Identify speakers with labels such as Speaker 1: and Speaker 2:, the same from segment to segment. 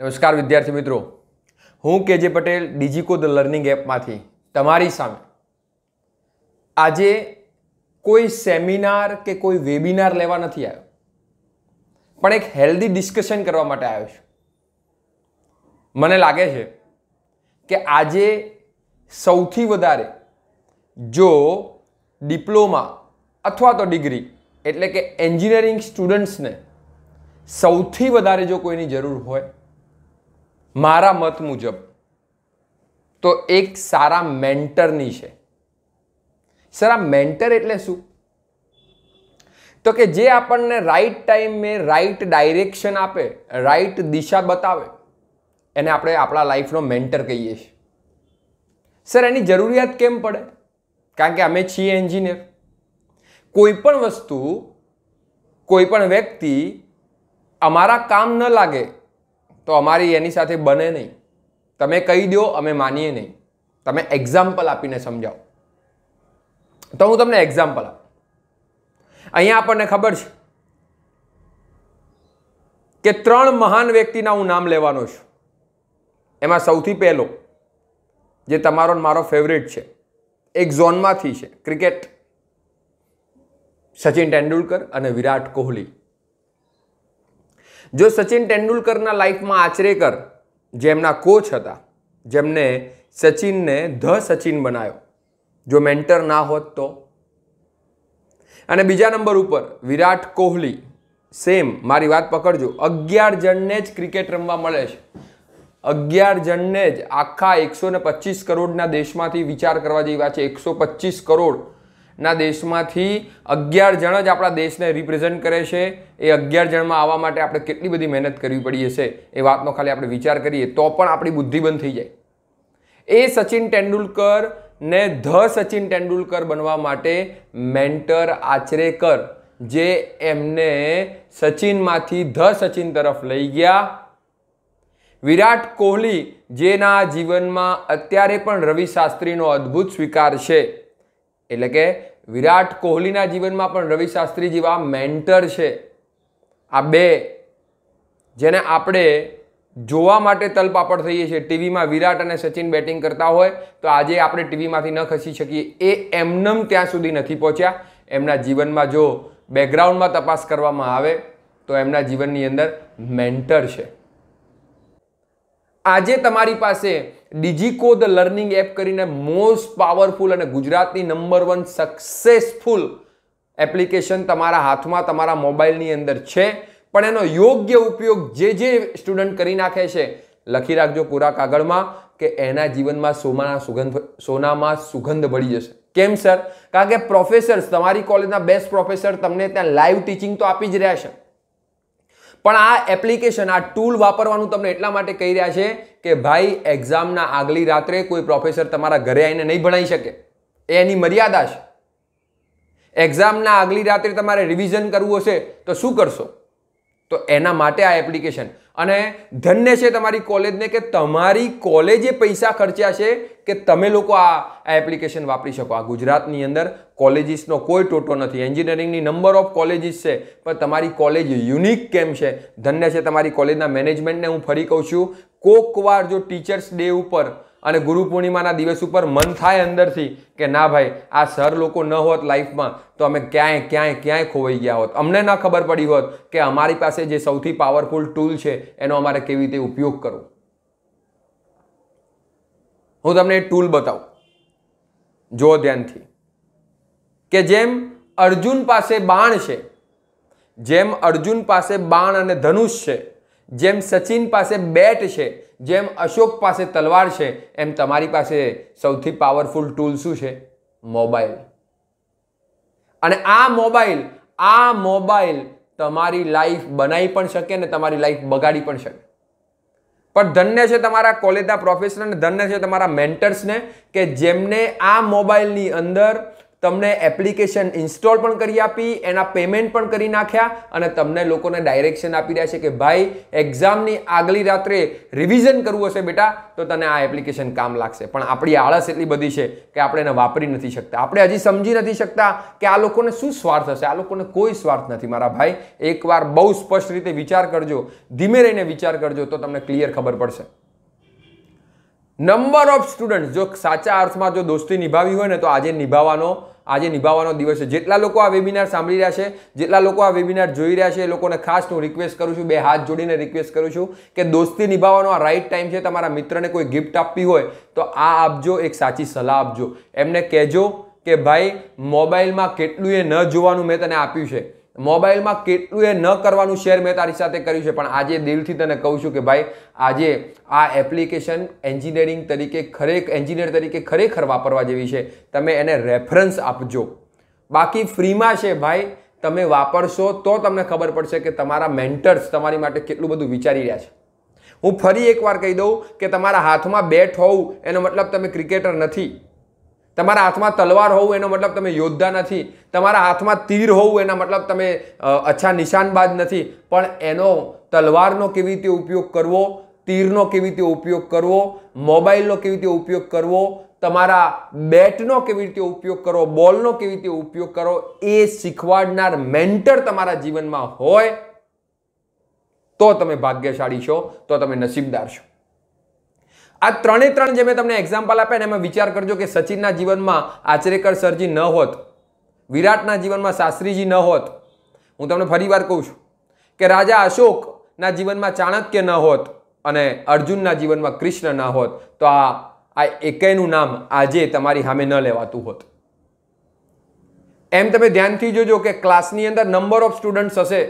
Speaker 1: નમસ્કાર વિદ્યાર્થી મિત્રો હું કેજે પટેલ ડીજીકો ધ લર્નિંગ એપમાંથી તમારી સામે આજે કોઈ સેમિનાર કે કોઈ વેબિનાર લેવા નથી આવ્યો પણ એક હેલ્ધી ડિસ્કશન કરવા માટે આવ્યો છું મને લાગે છે કે આજે સૌથી વધારે જો ડિપ્લોમા અથવા તો ડિગ્રી એટલે કે એન્જિનિયરિંગ સ્ટુડન્ટ્સને સૌથી વધારે જો કોઈની જરૂર હોય મારા મત મુજબ તો એક સારા મેન્ટરની છે સર આ મેન્ટર એટલે શું તો કે જે આપણને રાઈટ ટાઈમે રાઈટ ડાયરેક્શન આપે રાઈટ દિશા બતાવે એને આપણે આપણા લાઈફનો મેન્ટર કહીએ છીએ સર એની જરૂરિયાત કેમ પડે કારણ કે અમે છીએ એન્જિનિયર કોઈ પણ વસ્તુ કોઈ પણ વ્યક્તિ અમારા કામ ન લાગે તો અમારી એની સાથે બને નહીં તમે કહી દો અમે માનીએ નહીં તમે એક્ઝામ્પલ આપીને સમજાવો તો હું તમને એક્ઝામ્પલ આપ અહીંયા આપણને ખબર છે કે ત્રણ મહાન વ્યક્તિના હું નામ લેવાનો છું એમાં સૌથી પહેલો જે તમારો મારો ફેવરેટ છે એક ઝોનમાંથી છે ક્રિકેટ સચિન તેંડુલકર અને વિરાટ કોહલી જો સચિન તેંડુલકરના લાઈફમાં આચરેકર જેમના કોચ હતા જેમને સચિનને ધ સચિન બનાવ્યો જો મેન્ટર ના હોત તો અને બીજા નંબર ઉપર વિરાટ કોહલી સેમ મારી વાત પકડજો અગિયાર જણને જ ક્રિકેટ રમવા મળે છે અગિયાર જણને જ આખા એકસો ને પચીસ કરોડના દેશમાંથી વિચાર કરવા જેવી વાત છે એકસો પચીસ કરોડ ના દેશમાંથી અગિયાર જણ જ આપણા દેશને રિપ્રેઝેન્ટ કરે છે એ અગિયાર જણમાં આવવા માટે આપણે કેટલી બધી મહેનત કરવી પડી હશે એ વાતનો ખાલી આપણે વિચાર કરીએ તો પણ આપણી બુદ્ધિ બંધ થઈ જાય એ સચિન તેંડુલકર ને ધ સચિન તેંડુલકર બનવા માટે મેન્ટર આચરેકર જે એમને સચિનમાંથી ધ સચિન તરફ લઈ ગયા વિરાટ કોહલી જેના જીવનમાં અત્યારે પણ રવિ શાસ્ત્રીનો અદ્ભુત સ્વીકાર છે એટલે કે વિરાટ કોહલીના જીવનમાં પણ રવિ શાસ્ત્રી જેવા મેન્ટર છે આ બે જેને આપણે જોવા માટે તલપાપડ થઈએ છીએ ટીવીમાં વિરાટ અને સચિન બેટિંગ કરતા હોય તો આજે આપણે ટીવીમાંથી ન ખસી શકીએ એ એમનમ ત્યાં સુધી નથી પહોંચ્યા એમના જીવનમાં જો બેકગ્રાઉન્ડમાં તપાસ કરવામાં આવે તો એમના જીવનની અંદર મેન્ટર છે આજે તમારી પાસે ધ લર્નિંગ એપ કરીને મોસ્ટ પાવરફુલ અને ગુજરાતની નંબર વન સક્સેસફુલ એપ્લિકેશન તમારા હાથમાં તમારા મોબાઈલની અંદર છે પણ એનો યોગ્ય ઉપયોગ જે જે સ્ટુડન્ટ કરી નાખે છે લખી રાખજો કોરા કાગળમાં કે એના જીવનમાં સોમાના સુગંધ સોનામાં સુગંધ ભળી જશે કેમ સર કારણ કે પ્રોફેસર્સ તમારી કોલેજના બેસ્ટ પ્રોફેસર તમને ત્યાં લાઈવ ટીચિંગ તો આપી જ રહ્યા છે પણ આ એપ્લિકેશન આ ટૂલ વાપરવાનું તમને એટલા માટે કહી રહ્યા છે કે ભાઈ એક્ઝામના આગલી રાત્રે કોઈ પ્રોફેસર તમારા ઘરે આવીને નહીં ભણાવી શકે એ એની મર્યાદા છે એક્ઝામના આગલી રાત્રે તમારે રિવિઝન કરવું હશે તો શું કરશો તો એના માટે આ એપ્લિકેશન અને ધન્ય છે તમારી કોલેજને કે તમારી કોલેજે પૈસા ખર્ચ્યા છે કે તમે લોકો આ એપ્લિકેશન વાપરી શકો આ ગુજરાતની અંદર કોલેજીસનો કોઈ ટોટો નથી એન્જિનિયરિંગની નંબર ઓફ કોલેજીસ છે પણ તમારી કોલેજ યુનિક કેમ છે ધન્ય છે તમારી કોલેજના મેનેજમેન્ટને હું ફરી કહું છું કોકવાર જો ટીચર્સ ડે ઉપર અને ગુરુ પૂર્ણિમાના દિવસ ઉપર મન થાય અંદરથી કે ના ભાઈ આ સર લોકો ન હોત લાઈફમાં તો અમે ક્યાંય ક્યાંય ક્યાંય ખોવાઈ ગયા હોત અમને ના ખબર પડી હોત કે અમારી પાસે જે સૌથી પાવરફુલ ટૂલ છે એનો અમારે કેવી રીતે ઉપયોગ કરવો હું તમને એ ટૂલ બતાવું જો ધ્યાનથી કે જેમ અર્જુન પાસે બાણ છે જેમ અર્જુન પાસે બાણ અને ધનુષ છે જેમ સચિન પાસે બેટ છે જેમ અશોક પાસે તલવાર છે એમ તમારી પાસે સૌથી પાવરફુલ ટૂલ શું છે મોબાઈલ અને આ મોબાઈલ આ મોબાઈલ તમારી લાઈફ બનાવી પણ શકે ને તમારી લાઈફ બગાડી પણ શકે પણ ધન્ય છે તમારા કોલેજના પ્રોફેસર અને ધન્ય છે તમારા મેન્ટર્સને કે જેમને આ મોબાઈલની અંદર તમને એપ્લિકેશન ઇન્સ્ટોલ પણ કરી આપી એના પેમેન્ટ પણ કરી નાખ્યા અને તમને લોકોને ડાયરેક્શન આપી રહ્યા છે કે ભાઈ એક્ઝામની આગલી રાત્રે રિવિઝન કરવું હશે બેટા તો તને આ એપ્લિકેશન કામ લાગશે પણ આપણી આળસ એટલી બધી છે કે આપણે એને વાપરી નથી શકતા આપણે હજી સમજી નથી શકતા કે આ લોકોને શું સ્વાર્થ હશે આ લોકોને કોઈ સ્વાર્થ નથી મારા ભાઈ એકવાર બહુ સ્પષ્ટ રીતે વિચાર કરજો ધીમે રહીને વિચાર કરજો તો તમને ક્લિયર ખબર પડશે નંબર ઓફ સ્ટુડન્ટ જો સાચા અર્થમાં જો દોસ્તી નિભાવી હોય ને તો આજે નિભાવવાનો આજે નિભાવવાનો દિવસ છે જેટલા લોકો આ વેબિનાર સાંભળી રહ્યા છે જેટલા લોકો આ વેબિનાર જોઈ રહ્યા છે એ લોકોને ખાસ હું રિક્વેસ્ટ કરું છું બે હાથ જોડીને રિક્વેસ્ટ કરું છું કે દોસ્તી નિભાવવાનો આ રાઈટ ટાઈમ છે તમારા મિત્રને કોઈ ગિફ્ટ આપવી હોય તો આ આપજો એક સાચી સલાહ આપજો એમને કહેજો કે ભાઈ મોબાઈલમાં કેટલું એ ન જોવાનું મેં તને આપ્યું છે મોબાઈલમાં કેટલું એ ન કરવાનું શેર મેં તારી સાથે કર્યું છે પણ આજે દિલથી તને કહું છું કે ભાઈ આજે આ એપ્લિકેશન એન્જિનિયરિંગ તરીકે ખરેખ એન્જિનિયર તરીકે ખરેખર વાપરવા જેવી છે તમે એને રેફરન્સ આપજો બાકી ફ્રીમાં છે ભાઈ તમે વાપરશો તો તમને ખબર પડશે કે તમારા મેન્ટર્સ તમારી માટે કેટલું બધું વિચારી રહ્યા છે હું ફરી એકવાર કહી દઉં કે તમારા હાથમાં બેટ હોવું એનો મતલબ તમે ક્રિકેટર નથી તમારા હાથમાં તલવાર હોવું એનો મતલબ તમે યોદ્ધા નથી તમારા હાથમાં તીર હોવું એના મતલબ તમે અચ્છા નિશાનબાજ નથી પણ એનો તલવારનો કેવી રીતે ઉપયોગ કરવો તીરનો કેવી રીતે ઉપયોગ કરવો મોબાઈલનો કેવી રીતે ઉપયોગ કરવો તમારા બેટનો કેવી રીતે ઉપયોગ કરો બોલનો કેવી રીતે ઉપયોગ કરો એ શીખવાડનાર મેન્ટર તમારા જીવનમાં હોય તો તમે ભાગ્યશાળી છો તો તમે નસીબદાર છો આ ત્રણે ત્રણ જે મેં તમને એક્ઝામ્પલ આપ્યા ને એમાં વિચાર કરજો કે સચિનના જીવનમાં આચરેકર સરજી ન હોત વિરાટના જીવનમાં શાસ્ત્રીજી ન હોત હું તમને ફરીવાર કહું છું કે રાજા અશોકના જીવનમાં ચાણક્ય ન હોત અને અર્જુનના જીવનમાં કૃષ્ણ ન હોત તો આ આ એકેયનું નામ આજે તમારી સામે ન લેવાતું હોત એમ તમે ધ્યાનથી જોજો કે ક્લાસની અંદર નંબર ઓફ સ્ટુડન્ટ્સ હશે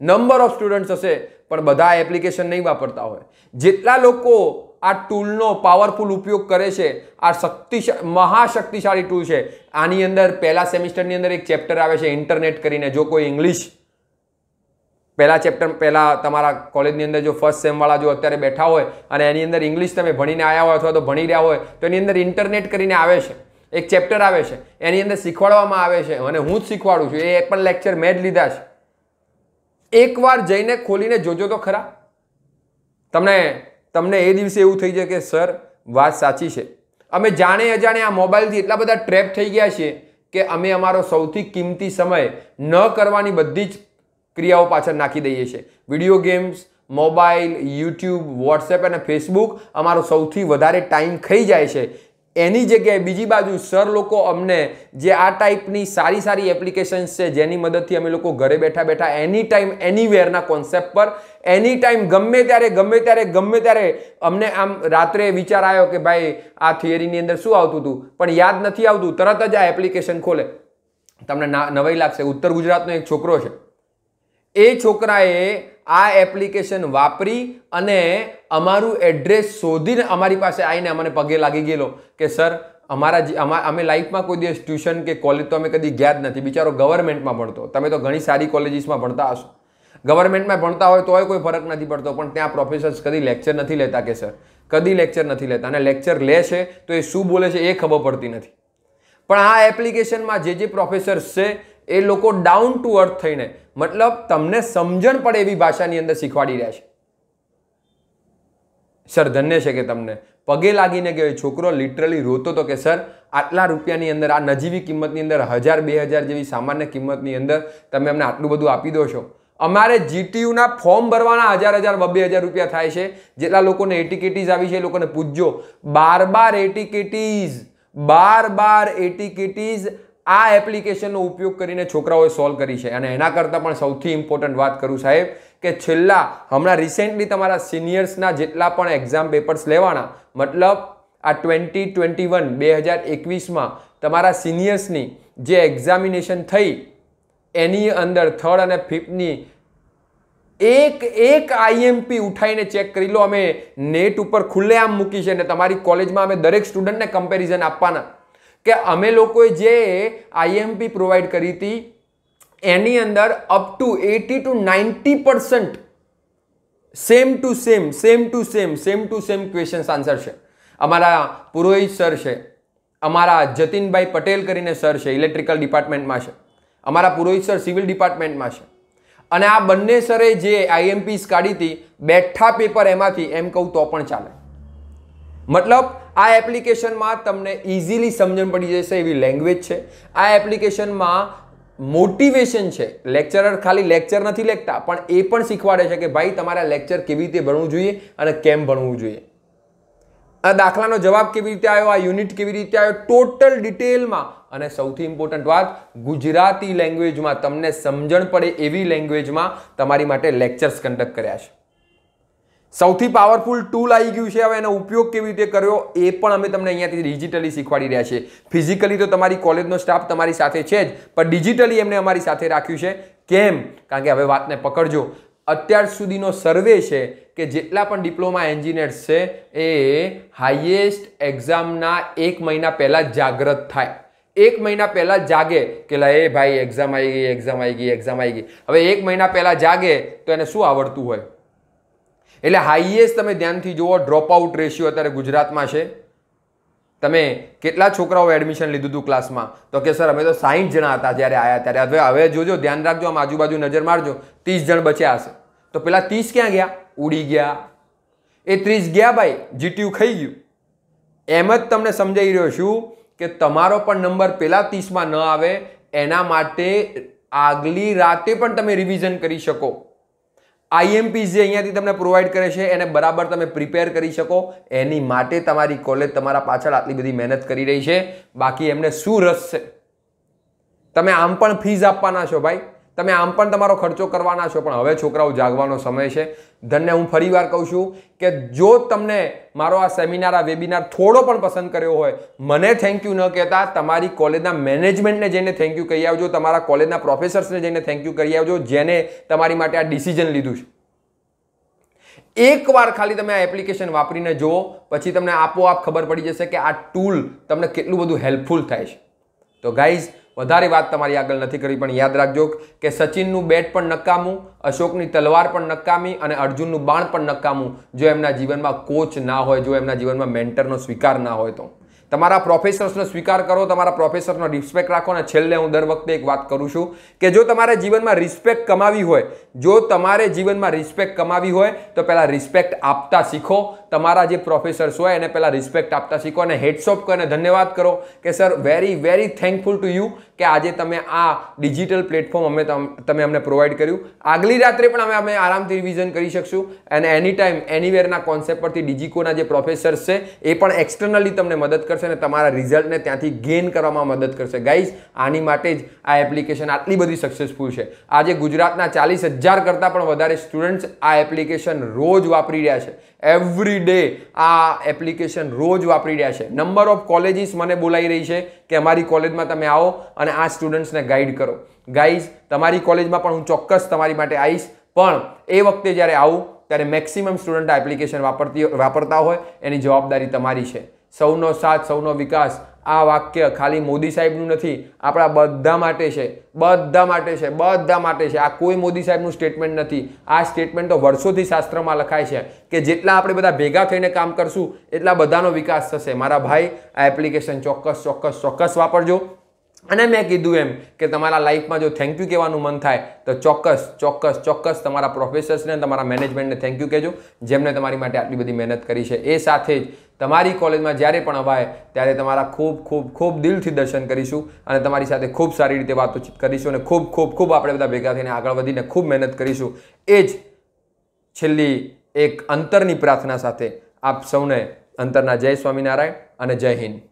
Speaker 1: નંબર ઓફ સ્ટુડન્ટ્સ હશે પણ બધા એપ્લિકેશન નહીં વાપરતા હોય જેટલા લોકો આ ટૂલનો પાવરફુલ ઉપયોગ કરે છે આ શક્તિશાળી મહાશક્તિશાળી ટૂલ છે આની અંદર પહેલા સેમિસ્ટરની અંદર એક ચેપ્ટર આવે છે ઇન્ટરનેટ કરીને જો કોઈ ઇંગ્લિશ પહેલા ચેપ્ટર પહેલાં તમારા કોલેજની અંદર જો ફર્સ્ટ સેમવાળા જો અત્યારે બેઠા હોય અને એની અંદર ઇંગ્લિશ તમે ભણીને આવ્યા હોય અથવા તો ભણી રહ્યા હોય તો એની અંદર ઇન્ટરનેટ કરીને આવે છે એક ચેપ્ટર આવે છે એની અંદર શીખવાડવામાં આવે છે અને હું જ શીખવાડું છું એ પણ લેક્ચર મેં જ લીધા છે એકવાર જઈને ખોલીને જોજો તો ખરા તમને તમને એ દિવસે એવું થઈ જાય કે સર વાત સાચી છે અમે જાણે અજાણે આ મોબાઈલથી એટલા બધા ટ્રેપ થઈ ગયા છીએ કે અમે અમારો સૌથી કિંમતી સમય ન કરવાની બધી જ ક્રિયાઓ પાછળ નાખી દઈએ છીએ video games mobile YouTube WhatsApp અને ફેસબુક અમારો સૌથી વધારે ટાઈમ ખાઈ જાય છે એની જગ્યાએ બીજી બાજુ સર લોકો અમને જે આ ટાઈપની સારી સારી એપ્લિકેશન્સ છે જેની મદદથી અમે લોકો ઘરે બેઠા બેઠા એની ટાઈમ એની વેરના કોન્સેપ્ટ પર એની ટાઈમ ગમે ત્યારે ગમે ત્યારે ગમે ત્યારે અમને આમ રાત્રે વિચાર આવ્યો કે ભાઈ આ થિયરીની અંદર શું આવતું હતું પણ યાદ નથી આવતું તરત જ આ એપ્લિકેશન ખોલે તમને નવાઈ લાગશે ઉત્તર ગુજરાતનો એક છોકરો છે એ છોકરાએ આ એપ્લિકેશન વાપરી અને અમારું એડ્રેસ શોધીને અમારી પાસે આવીને અમને પગે લાગી ગયેલો કે સર અમારા અમે લાઈફમાં કોઈ દિવસ ટ્યુશન કે કોલેજ તો અમે કદી ગયા જ નથી બિચારો ગવર્મેન્ટમાં ભણતો તમે તો ઘણી સારી કોલેજીસમાં ભણતા હશો ગવર્મેન્ટમાં ભણતા હોય તોય કોઈ ફરક નથી પડતો પણ ત્યાં પ્રોફેસર્સ કદી લેક્ચર નથી લેતા કે સર કદી લેક્ચર નથી લેતા અને લેક્ચર લે છે તો એ શું બોલે છે એ ખબર પડતી નથી પણ આ એપ્લિકેશનમાં જે જે પ્રોફેસર્સ છે એ લોકો ડાઉન ટુ અર્થ થઈને મતલબ તમને સમજણ પડે એવી ભાષાની અંદર શીખવાડી રહ્યા છે સર ધન્ય છે કે તમને પગે લાગીને ગયો છોકરો લિટરલી રોતો હતો કે સર આટલા રૂપિયાની અંદર આ નજીવી કિંમતની અંદર હજાર બે હજાર જેવી સામાન્ય કિંમતની અંદર તમે અમને આટલું બધું આપી દો છો અમારે જીટીયુના ફોર્મ ભરવાના હજાર હજાર બબે હજાર રૂપિયા થાય છે જેટલા લોકોને એટીકેટીઝ આવી છે એ લોકોને પૂછજો બાર બાર એટીકેટીઝ બાર બાર એટીકેટીઝ આ એપ્લિકેશનનો ઉપયોગ કરીને છોકરાઓએ સોલ્વ કરી છે અને એના કરતાં પણ સૌથી ઇમ્પોર્ટન્ટ વાત કરું સાહેબ કે છેલ્લા હમણાં રિસેન્ટલી તમારા સિનિયર્સના જેટલા પણ એક્ઝામ પેપર્સ લેવાના મતલબ આ ટ્વેન્ટી ટ્વેન્ટી વન બે હજાર એકવીસમાં તમારા સિનિયર્સની જે એક્ઝામિનેશન થઈ એની અંદર થર્ડ અને ફિફ્થની એક એક આઈએમપી ઉઠાવીને ચેક કરી લો અમે નેટ ઉપર ખુલ્લેઆમ મૂકી છે અને તમારી કોલેજમાં અમે દરેક સ્ટુડન્ટને કમ્પેરિઝન આપવાના કે અમે લોકોએ જે આઈએમપી પ્રોવાઈડ કરી હતી એની અંદર up to eighty to ninety percent same to same same to same same to same questions answer છે અમારા પુરોહિત સર છે અમારા જતીનભાઈ પટેલ કરીને સર છે ઇલેક્ટ્રિકલ ડિપાર્ટમેન્ટમાં છે અમારા પુરોહિત સર સિવિલ ડિપાર્ટમેન્ટમાં છે અને આ બંને સરે જે આઈએમપીસ કાઢી હતી બેઠા પેપર એમાંથી એમ કહું તો પણ ચાલે મતલબ આ એપ્લિકેશનમાં તમને ઇઝીલી સમજણ પડી જશે એવી લેંગ્વેજ છે આ એપ્લિકેશનમાં મોટિવેશન છે લેક્ચરર ખાલી લેક્ચર નથી લેખતા પણ એ પણ શીખવાડે છે કે ભાઈ તમારા લેક્ચર કેવી રીતે ભણવું જોઈએ અને કેમ ભણવું જોઈએ આ દાખલાનો જવાબ કેવી રીતે આવ્યો આ યુનિટ કેવી રીતે આવ્યો ટોટલ ડિટેલમાં અને સૌથી ઇમ્પોર્ટન્ટ વાત ગુજરાતી લેંગ્વેજમાં તમને સમજણ પડે એવી લેંગ્વેજમાં તમારી માટે લેક્ચર્સ કન્ડક્ટ કર્યા છે સૌથી પાવરફુલ ટૂલ આવી ગયું છે હવે એનો ઉપયોગ કેવી રીતે કર્યો એ પણ અમે તમને અહીંયાથી ડિજિટલી શીખવાડી રહ્યા છીએ ફિઝિકલી તો તમારી કોલેજનો સ્ટાફ તમારી સાથે છે જ પણ ડિજિટલી એમને અમારી સાથે રાખ્યું છે કેમ કારણ કે હવે વાતને પકડજો અત્યાર સુધીનો સર્વે છે કે જેટલા પણ ડિપ્લોમા એન્જિનિયર્સ છે એ હાઈએસ્ટ એક્ઝામના એક મહિના પહેલાં જાગ્રત થાય એક મહિના પહેલાં જાગે કે લા એ ભાઈ એક્ઝામ આવી ગઈ એક્ઝામ આવી ગઈ એક્ઝામ આવી ગઈ હવે એક મહિના પહેલાં જાગે તો એને શું આવડતું હોય એટલે હાઈએસ્ટ તમે ધ્યાનથી જુઓ ડ્રોપઆઉટ રેશિયો અત્યારે ગુજરાતમાં છે તમે કેટલા છોકરાઓ એડમિશન લીધું હતું ક્લાસમાં તો કે સર અમે તો સાહીઠ જણા હતા જ્યારે આવ્યા ત્યારે હવે હવે જોજો ધ્યાન રાખજો આમ આજુબાજુ નજર મારજો ત્રીસ જણ બચ્યા હશે તો પેલા ત્રીસ ક્યાં ગયા ઉડી ગયા એ ત્રીસ ગયા ભાઈ જીટીયુ ખાઈ ગયું એમ જ તમને સમજાઈ રહ્યો છું કે તમારો પણ નંબર પેલા ત્રીસમાં ન આવે એના માટે આગલી રાતે પણ તમે રિવિઝન કરી શકો આઈએમપી જે અહીંયાથી તમને પ્રોવાઈડ કરે છે એને બરાબર તમે પ્રિપેર કરી શકો એની માટે તમારી કોલેજ તમારા પાછળ આટલી બધી મહેનત કરી રહી છે બાકી એમને શું રસ છે તમે આમ પણ ફીઝ આપવાના છો ભાઈ તમે આમ પણ તમારો ખર્ચો કરવાના છો પણ હવે છોકરાઓ જાગવાનો સમય છે ધન્ય હું ફરી વાર કહું છું કે જો તમને મારો આ સેમિનાર આ વેબિનાર થોડો પણ પસંદ કર્યો હોય મને થેન્ક યુ ન કહેતા તમારી કોલેજના મેનેજમેન્ટને જઈને થેન્ક યુ કહી આવજો તમારા કોલેજના પ્રોફેસર્સને જઈને થેન્ક યુ કરી આવજો જેને તમારી માટે આ ડિસિઝન લીધું છે એકવાર ખાલી તમે આ એપ્લિકેશન વાપરીને જુઓ પછી તમને આપોઆપ ખબર પડી જશે કે આ ટૂલ તમને કેટલું બધું હેલ્પફુલ થાય છે તો ગાઈઝ વધારે વાત તમારી આગળ નથી કરી પણ યાદ રાખજો કે સચિનનું બેટ પણ નકામું અશોકની તલવાર પણ નકામી અને અર્જુનનું બાણ પણ નકામું જો એમના જીવનમાં કોચ ના હોય જો એમના જીવનમાં મેન્ટરનો સ્વીકાર ના હોય તો તમારા પ્રોફેસર્સનો સ્વીકાર કરો તમારા પ્રોફેસરનો રિસ્પેક્ટ રાખો અને છેલ્લે હું દર વખતે એક વાત કરું છું કે જો તમારે જીવનમાં રિસ્પેક્ટ કમાવી હોય જો તમારે જીવનમાં રિસ્પેક્ટ કમાવી હોય તો પહેલાં રિસ્પેક્ટ આપતા શીખો તમારા જે પ્રોફેસર્સ હોય એને પહેલાં રિસ્પેક્ટ આપતા શીખો અને હેડસોપ કરીને ધન્યવાદ કરો કે sir very very thankful to you કે આજે તમે આ ડિજિટલ પ્લેટફોર્મ અમે તમે અમને પ્રોવાઈડ કર્યું આગલી રાત્રે પણ અમે અમે આરામથી રિવિઝન કરી શકશું અને એની ટાઈમ એનીવેરના કોન્સેપ્ટ પરથી ડિજિકોના જે પ્રોફેસર્સ છે એ પણ એક્સટર્નલી તમને મદદ કરશે અને તમારા રિઝલ્ટને ત્યાંથી ગેઇન કરવામાં મદદ કરશે ગાઈઝ આની માટે જ આ એપ્લિકેશન આટલી બધી સક્સેસફુલ છે આજે ગુજરાતના ચાલીસ હજાર કરતાં પણ વધારે સ્ટુડન્ટ્સ આ એપ્લિકેશન રોજ વાપરી રહ્યા છે એવરી ડે આ એપ્લિકેશન રોજ વાપરી રહ્યા છે નંબર ઓફ કોલેજીસ મને બોલાઈ રહી છે કે અમારી કોલેજમાં તમે આવો અને આ સ્ટુડન્ટ્સને ગાઈડ કરો ગાઈઝ તમારી કોલેજમાં પણ હું ચોક્કસ તમારી માટે આવીશ પણ એ વખતે જ્યારે આવું ત્યારે મેક્સિમમ સ્ટુડન્ટ આ એપ્લિકેશન વાપરતી વાપરતા હોય એની જવાબદારી તમારી છે સૌનો સાથ સૌનો વિકાસ આ વાક્ય ખાલી મોદી સાહેબનું નથી આપણા બધા માટે છે બધા માટે છે બધા માટે છે આ કોઈ મોદી સાહેબનું સ્ટેટમેન્ટ નથી આ સ્ટેટમેન્ટ તો વર્ષોથી શાસ્ત્રમાં લખાય છે કે જેટલા આપણે બધા ભેગા થઈને કામ કરશું એટલા બધાનો વિકાસ થશે મારા ભાઈ આ એપ્લિકેશન ચોક્કસ ચોક્કસ ચોક્કસ વાપરજો અને મેં કીધું એમ કે તમારા લાઈફમાં જો થેન્ક યુ કહેવાનું મન થાય તો ચોક્કસ ચોક્કસ ચોક્કસ તમારા પ્રોફેસર્સને તમારા મેનેજમેન્ટને થેન્ક યુ કહેજો જેમણે તમારી માટે આટલી બધી મહેનત કરી છે એ સાથે જ તમારી કોલેજમાં જ્યારે પણ અવાય ત્યારે તમારા ખૂબ ખૂબ ખૂબ દિલથી દર્શન કરીશું અને તમારી સાથે ખૂબ સારી રીતે વાતચીત કરીશું અને ખૂબ ખૂબ ખૂબ આપણે બધા ભેગા થઈને આગળ વધીને ખૂબ મહેનત કરીશું એ જ છેલ્લી એક અંતરની પ્રાર્થના સાથે આપ સૌને અંતરના જય સ્વામિનારાયણ અને જય હિન્દ